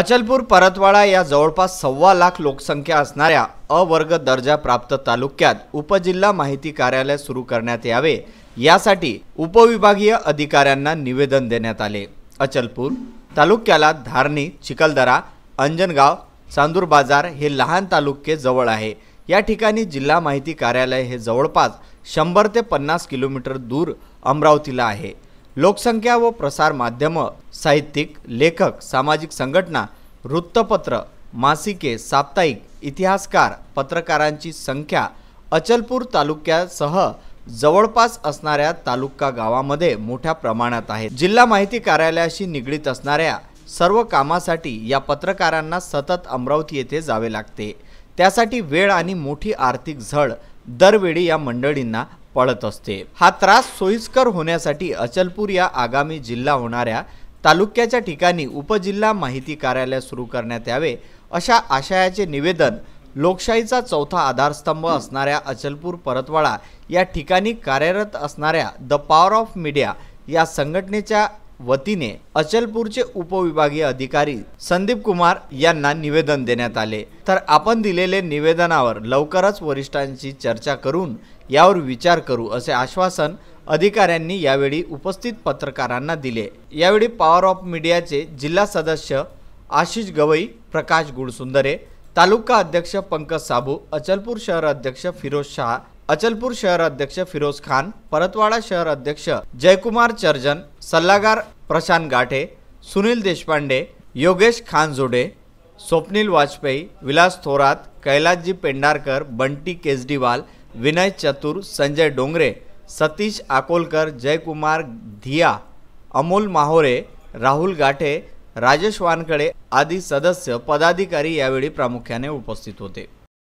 अचलपूर परतवाडा या जवळपास सव्वा लाख लोकसंख्या असणाऱ्या अवर्ग दर्जा प्राप्त तालुक्यात उपजिल्हा माहिती कार्यालय सुरू करण्यात यावे यासाठी उपविभागीय अधिकाऱ्यांना निवेदन देण्यात आले अचलपूर तालुक्याला धारणी चिखलदरा अंजनगाव चांदूर बाजार हे लहान तालुके जवळ आहे या ठिकाणी जिल्हा माहिती कार्यालय हे जवळपास शंभर ते पन्नास किलोमीटर दूर अमरावतीला आहे लोकसंख्या व प्रसार माध्यम साहित्यिक लेखक सामाजिक संघटना वृत्तपत्र मासिके साप्ताहिक इतिहासकार पत्रकारांची संख्या अचलपूर तालुक्यासह जवळपास असणाऱ्या तालुका गावामध्ये मोठ्या प्रमाणात आहे जिल्हा माहिती कार्यालयाशी निगडीत असणाऱ्या सर्व कामासाठी या पत्रकारांना सतत अमरावती येथे जावे लागते त्यासाठी वेळ आणि मोठी आर्थिक झळ दरवेळी या मंडळींना पळत असते हा त्रास सोयीस्कर होण्यासाठी अचलपूर या आगामी जिल्हा होणाऱ्या तालुक्याच्या ठिकाणी उपजिल्हा माहिती कार्यालय सुरू करण्यात यावे अशा आशयाचे निवेदन लोकशाहीचा चौथा आधारस्तंभ असणाऱ्या अचलपूर परतवाडा या ठिकाणी कार्यरत असणाऱ्या द पॉवर ऑफ मीडिया या संघटनेच्या वतीने अचलपूरचे उपविभागीय अधिकारी संदीप कुमार यांना निवेदन देण्यात आले तर आपण दिलेले निवेदनावर लवकरच वरिष्ठांशी चर्चा करून यावर विचार करू असे आश्वासन अधिकाऱ्यांनी यावेळी उपस्थित पत्रकारांना दिले यावेळी पॉवर ऑफ मीडियाचे जिल्हा सदस्य आशिष गवई प्रकाश गुडसुंदरे तालुका अध्यक्ष पंकज साबू अचलपूर शहर अध्यक्ष फिरोज शहा अचलपूर शहर अध्यक्ष फिरोज खान परतवाडा शहर अध्यक्ष जयकुमार चर्जन सल्लागार प्रशांत गाठे सुनील देशपांडे योगेश खानजोडे स्वप्नील वाजपेयी विलास थोरात कैलासजी पेंडारकर बंटी केजरीवाल विनय चतुर संजय डोंगरे सतीश आकोलकर, जयकुमार धिया अमोल माहोरे राहुल गाठे राजेश वानकडे आदी सदस्य पदाधिकारी यावेळी प्रामुख्याने उपस्थित होते